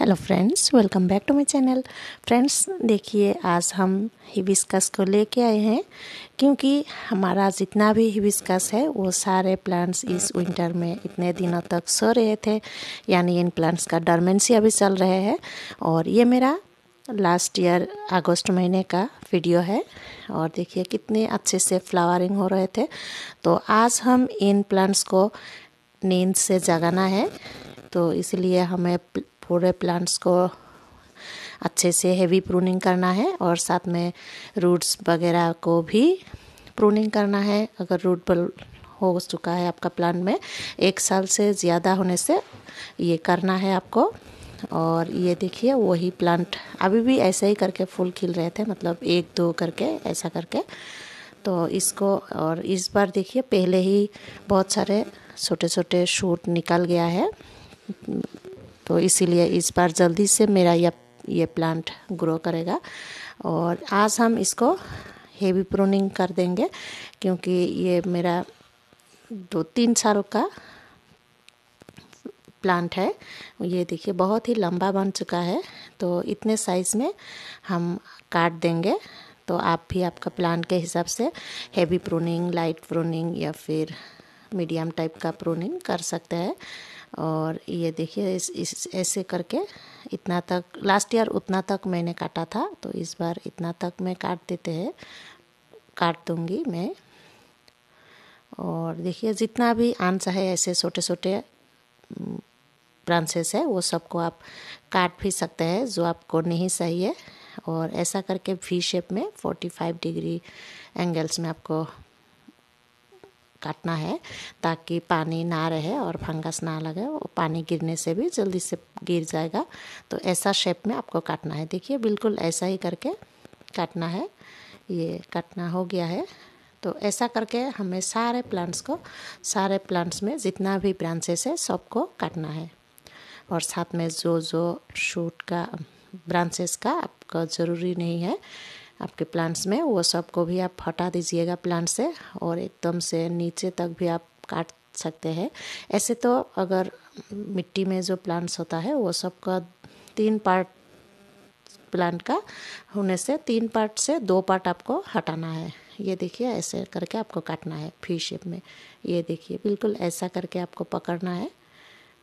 hello friends welcome back to my channel friends देखिए आज हम हिबिस्कस को लेके आए हैं क्योंकि हमारा जितना भी हिबिस्कस है वो सारे प्लांट्स इस विंटर में इतने दिनों तक सो रहे थे यानी इन प्लांट्स का डरमेंसी अभी चल रहे हैं और ये मेरा लास्ट ईयर अगस्त महीने का वीडियो है और देखिए कितने अच्छे से फ्लावरिंग हो रहे थे तो आज हम इन प्लांट्स को नींद से जगाना है तो इसलिए हमें पूरे प्लांट्स को अच्छे से हेवी प्रूनिंग करना है और साथ में रूट्स वगैरह को भी प्रूनिंग करना है अगर रूट बल हो चुका है आपका प्लांट में एक साल से ज़्यादा होने से ये करना है आपको और ये देखिए वही प्लांट अभी भी ऐसे ही करके फूल खिल रहे थे मतलब एक दो करके ऐसा करके तो इसको और इस बार देखिए पहले ही बहुत सारे छोटे छोटे शूट निकल गया है तो इसीलिए इस बार जल्दी से मेरा यह ये प्लांट ग्रो करेगा और आज हम इसको हेवी प्रूनिंग कर देंगे क्योंकि ये मेरा दो तीन साल का प्लांट है ये देखिए बहुत ही लंबा बन चुका है तो इतने साइज़ में हम काट देंगे तो आप भी आपका प्लांट के हिसाब से हेवी प्रूनिंग लाइट प्रूनिंग या फिर मीडियम टाइप का प्रूनिंग कर सकते हैं और ये देखिए इस इस ऐसे करके इतना तक लास्ट ईयर उतना तक मैंने काटा था तो इस बार इतना तक मैं काट देते हैं काट दूँगी मैं और देखिए जितना भी आंस है ऐसे छोटे छोटे ब्रांचेस है वो सबको आप काट भी सकते हैं जो आपको नहीं सही है और ऐसा करके वी शेप में 45 डिग्री एंगल्स में आपको काटना है ताकि पानी ना रहे और फंगस ना लगे वो पानी गिरने से भी जल्दी से गिर जाएगा तो ऐसा शेप में आपको काटना है देखिए बिल्कुल ऐसा ही करके काटना है ये काटना हो गया है तो ऐसा करके हमें सारे प्लांट्स को सारे प्लांट्स में जितना भी ब्रांचेस है सबको काटना है और साथ में जो जो शूट का ब्रांचेस का आपका ज़रूरी नहीं है आपके प्लांट्स में वो सब को भी आप हटा दीजिएगा प्लांट से और एकदम से नीचे तक भी आप काट सकते हैं ऐसे तो अगर मिट्टी में जो प्लांट्स होता है वो सब का तीन पार्ट प्लांट का होने से तीन पार्ट से दो पार्ट आपको हटाना है ये देखिए ऐसे करके आपको काटना है फी शेप में ये देखिए बिल्कुल ऐसा करके आपको पकड़ना है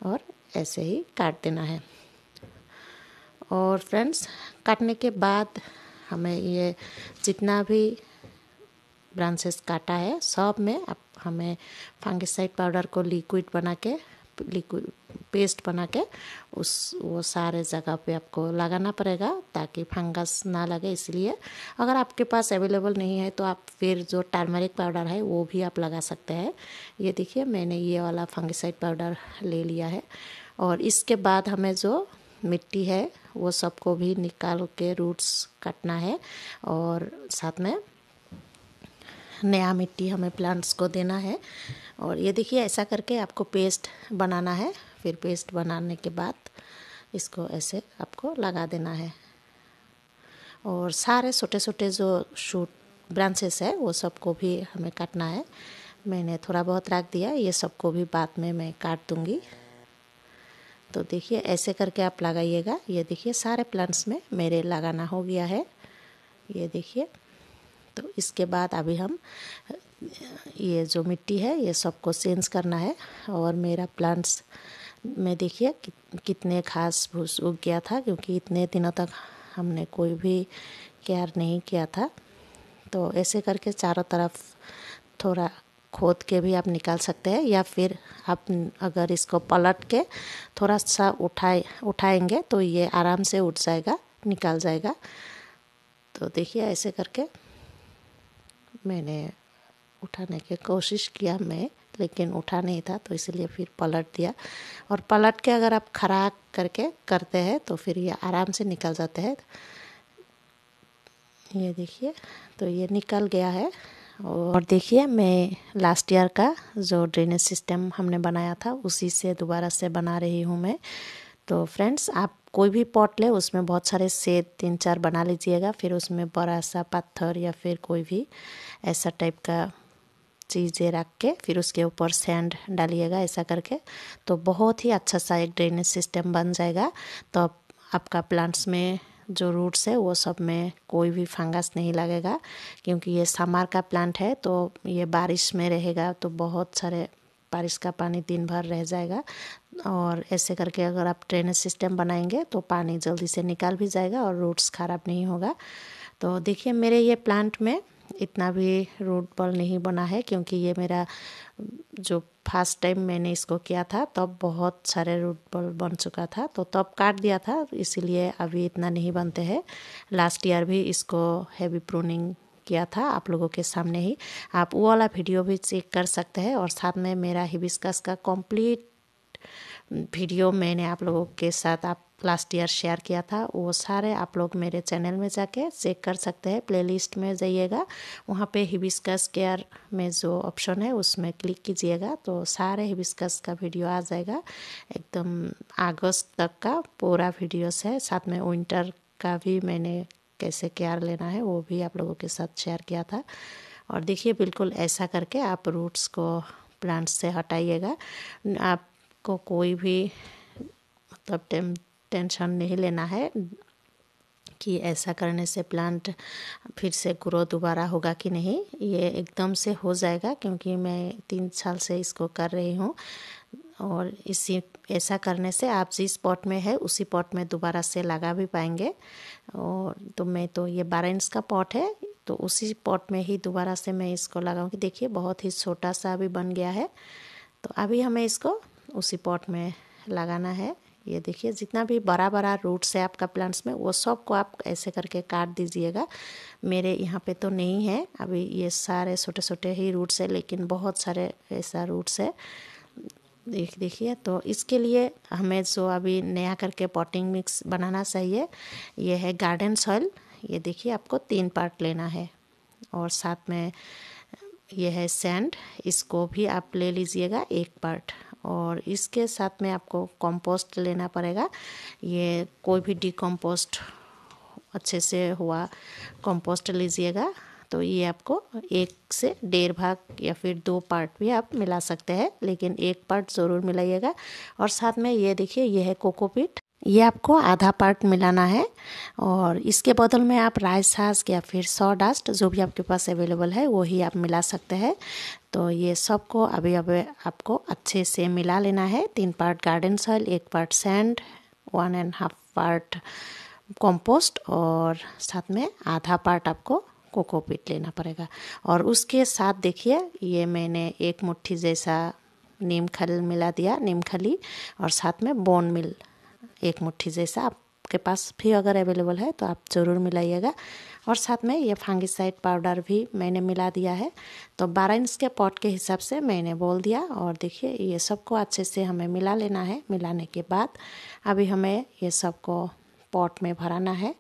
और ऐसे ही काट देना है और फ्रेंड्स काटने के बाद हमें ये जितना भी ब्रांचेस काटा है सब में आप हमें फंगिसाइड पाउडर को लिक्विड बना के लिक्विड पेस्ट बना के उस वो सारे जगह पे आपको लगाना पड़ेगा ताकि फंगस ना लगे इसलिए अगर आपके पास अवेलेबल नहीं है तो आप फिर जो टर्मरिक पाउडर है वो भी आप लगा सकते हैं ये देखिए मैंने ये वाला फंगिसाइड पाउडर ले लिया है और इसके बाद हमें जो मिट्टी है वो सबको भी निकाल के रूट्स काटना है और साथ में नया मिट्टी हमें प्लांट्स को देना है और ये देखिए ऐसा करके आपको पेस्ट बनाना है फिर पेस्ट बनाने के बाद इसको ऐसे आपको लगा देना है और सारे छोटे छोटे जो शूट ब्रांचेस है वो सबको भी हमें काटना है मैंने थोड़ा बहुत रख दिया ये सबको भी बाद में मैं काट दूँगी तो देखिए ऐसे करके आप लगाइएगा ये देखिए सारे प्लांट्स में मेरे लगाना हो गया है ये देखिए तो इसके बाद अभी हम ये जो मिट्टी है ये सबको चेंज करना है और मेरा प्लांट्स में देखिए कि, कितने खास भूस उग गया था क्योंकि इतने दिनों तक हमने कोई भी केयर नहीं किया था तो ऐसे करके चारों तरफ थोड़ा खोद के भी आप निकाल सकते हैं या फिर आप अगर इसको पलट के थोड़ा सा उठाए उठाएंगे तो ये आराम से उठ जाएगा निकाल जाएगा तो देखिए ऐसे करके मैंने उठाने की कोशिश किया मैं लेकिन उठा नहीं था तो इसलिए फिर पलट दिया और पलट के अगर आप खड़ा करके करते हैं तो फिर ये आराम से निकल जाते हैं ये देखिए तो ये निकल गया है और देखिए मैं लास्ट ईयर का जो ड्रेनेज सिस्टम हमने बनाया था उसी से दोबारा से बना रही हूँ मैं तो फ्रेंड्स आप कोई भी पॉट ले उसमें बहुत सारे सेत तीन चार बना लीजिएगा फिर उसमें बड़ा सा पत्थर या फिर कोई भी ऐसा टाइप का चीज़ें रख के फिर उसके ऊपर सैंड डालिएगा ऐसा करके तो बहुत ही अच्छा सा एक ड्रेनेज सिस्टम बन जाएगा तो आपका प्लांट्स में जो रूट्स है वो सब में कोई भी फंगस नहीं लगेगा क्योंकि ये समर का प्लांट है तो ये बारिश में रहेगा तो बहुत सारे बारिश का पानी दिन भर रह जाएगा और ऐसे करके अगर आप ड्रेनेज सिस्टम बनाएंगे तो पानी जल्दी से निकाल भी जाएगा और रूट्स ख़राब नहीं होगा तो देखिए मेरे ये प्लांट में इतना भी रोड बॉल नहीं बना है क्योंकि ये मेरा जो फर्स्ट टाइम मैंने इसको किया था तब तो बहुत सारे रूट बॉल बन चुका था तो तब तो काट दिया था इसीलिए अभी इतना नहीं बनते हैं लास्ट ईयर भी इसको हैवी प्रूनिंग किया था आप लोगों के सामने ही आप वो वाला वीडियो भी चेक कर सकते हैं और साथ में मेरा हिबिस्कस का कंप्लीट वीडियो मैंने आप लोगों के साथ आप लास्ट ईयर शेयर किया था वो सारे आप लोग मेरे चैनल में जाके चेक कर सकते हैं प्लेलिस्ट में जाइएगा वहाँ पे हिबिस्कस केयर में जो ऑप्शन है उसमें क्लिक कीजिएगा तो सारे हिबिस्कस का वीडियो आ जाएगा एकदम अगस्त तक का पूरा वीडियोस है साथ में विंटर का भी मैंने कैसे केयर लेना है वो भी आप लोगों के साथ शेयर किया था और देखिए बिल्कुल ऐसा करके आप रूट्स को प्लांट्स से हटाइएगा आप को कोई भी मतलब टें, टेंशन नहीं लेना है कि ऐसा करने से प्लांट फिर से ग्रो दोबारा होगा कि नहीं ये एकदम से हो जाएगा क्योंकि मैं तीन साल से इसको कर रही हूँ और इसी ऐसा करने से आप जिस पॉट में है उसी पॉट में दोबारा से लगा भी पाएंगे और तो मैं तो ये बारह इंच का पॉट है तो उसी पॉट में ही दोबारा से मैं इसको लगाऊँगी देखिए बहुत ही छोटा सा अभी बन गया है तो अभी हमें इसको उसी पॉट में लगाना है ये देखिए जितना भी बड़ा बड़ा रूट्स है आपका प्लांट्स में वो सब को आप ऐसे करके काट दीजिएगा मेरे यहाँ पे तो नहीं है अभी ये सारे छोटे छोटे ही रूट्स है लेकिन बहुत सारे ऐसा रूट्स है देख देखिए तो इसके लिए हमें जो अभी नया करके पॉटिंग मिक्स बनाना चाहिए ये है गार्डन सॉइल ये देखिए आपको तीन पार्ट लेना है और साथ में यह है सैंड इसको भी आप ले लीजिएगा एक पार्ट और इसके साथ में आपको कंपोस्ट लेना पड़ेगा ये कोई भी डी अच्छे से हुआ कंपोस्ट लीजिएगा तो ये आपको एक से डेढ़ भाग या फिर दो पार्ट भी आप मिला सकते हैं लेकिन एक पार्ट ज़रूर मिलाइएगा और साथ में ये देखिए यह है कोकोपीट ये आपको आधा पार्ट मिलाना है और इसके बदल में आप राइस हास या फिर सौ डस्ट जो भी आपके पास अवेलेबल है वही आप मिला सकते हैं तो ये सबको अभी अभी आपको अच्छे से मिला लेना है तीन पार्ट गार्डन सॉइल एक part sand one and half part compost और साथ में आधा पार्ट आपको कोकोपीट लेना पड़ेगा और उसके साथ देखिए ये मैंने एक मुट्ठी जैसा नीम खल मिला दिया नीम खली और साथ में बोन मिल एक मुट्ठी जैसा आपके पास भी अगर अवेलेबल है तो आप ज़रूर मिलाइएगा और साथ में ये फांगिसाइड पाउडर भी मैंने मिला दिया है तो बारह इंच के पॉट के हिसाब से मैंने बोल दिया और देखिए ये सबको अच्छे से हमें मिला लेना है मिलाने के बाद अभी हमें ये सबको पॉट में भराना है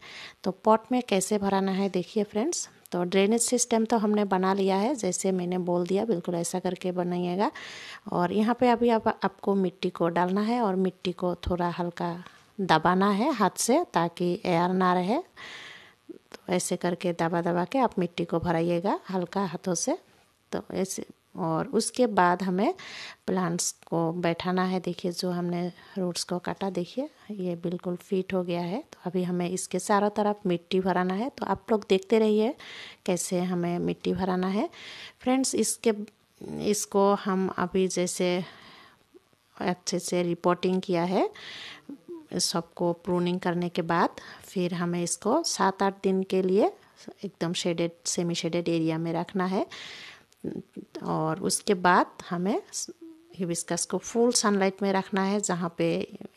तो पॉट में कैसे भराना है देखिए फ्रेंड्स तो ड्रेनेज सिस्टम तो हमने बना लिया है जैसे मैंने बोल दिया बिल्कुल ऐसा करके बनाइएगा और यहाँ पे अभी आप, आपको मिट्टी को डालना है और मिट्टी को थोड़ा हल्का दबाना है हाथ से ताकि एयर ना रहे तो ऐसे करके दबा दबा के आप मिट्टी को भराइएगा हल्का हाथों से तो ऐसे और उसके बाद हमें प्लांट्स को बैठाना है देखिए जो हमने रूट्स को काटा देखिए ये बिल्कुल फिट हो गया है तो अभी हमें इसके चारों तरफ मिट्टी भराना है तो आप लोग देखते रहिए कैसे हमें मिट्टी भराना है फ्रेंड्स इसके इसको हम अभी जैसे अच्छे से रिपोर्टिंग किया है सबको प्रूनिंग करने के बाद फिर हमें इसको सात आठ दिन के लिए एकदम शेडेड सेमी शेडेड एरिया में रखना है और उसके बाद हमें हिबिस्कस को फुल सनलाइट में रखना है जहाँ पे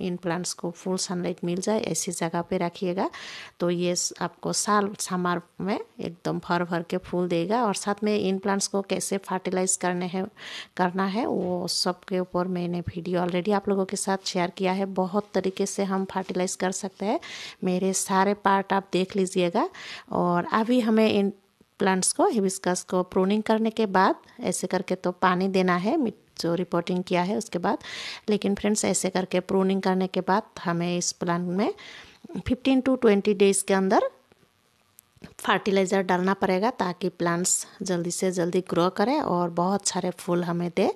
इन प्लांट्स को फुल सनलाइट मिल जाए ऐसी जगह पे रखिएगा तो ये आपको साल सामार में एकदम भर भर के फूल देगा और साथ में इन प्लांट्स को कैसे फर्टिलाइज करने हैं करना है वो सब के ऊपर मैंने वीडियो ऑलरेडी आप लोगों के साथ शेयर किया है बहुत तरीके से हम फर्टिलाइज कर सकते हैं मेरे सारे पार्ट आप देख लीजिएगा और अभी हमें इन प्लांट्स को हिबिस्कस को प्रूनिंग करने के बाद ऐसे करके तो पानी देना है जो रिपोर्टिंग किया है उसके बाद लेकिन फ्रेंड्स ऐसे करके प्रूनिंग करने के बाद हमें इस प्लांट में 15 टू 20 डेज के अंदर फर्टिलाइज़र डालना पड़ेगा ताकि प्लांट्स जल्दी से जल्दी ग्रो करें और बहुत सारे फूल हमें दे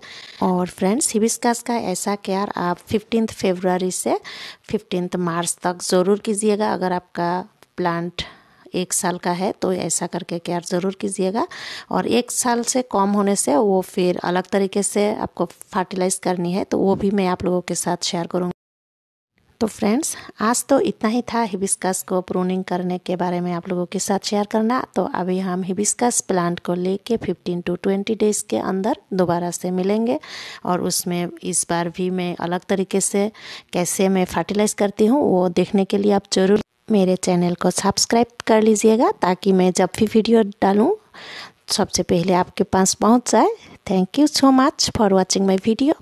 और फ्रेंड्स हिबिस्कस का ऐसा केयर आप फिफ्टीन फेबररी से फिफ्टीन मार्च तक ज़रूर कीजिएगा अगर आपका प्लांट एक साल का है तो ऐसा करके केयर ज़रूर कीजिएगा और एक साल से कम होने से वो फिर अलग तरीके से आपको फर्टिलाइज करनी है तो वो भी मैं आप लोगों के साथ शेयर करूँगा तो फ्रेंड्स आज तो इतना ही था हिबिस्कस को प्रूनिंग करने के बारे में आप लोगों के साथ शेयर करना तो अभी हम हिबिस्कस प्लांट को लेके 15 टू 20 डेज के अंदर दोबारा से मिलेंगे और उसमें इस बार भी मैं अलग तरीके से कैसे मैं फर्टिलाइज़ करती हूँ वो देखने के लिए आप ज़रूर मेरे चैनल को सब्सक्राइब कर लीजिएगा ताकि मैं जब भी वीडियो डालूँ सबसे पहले आपके पास पहुँच जाए thank you so much for watching my video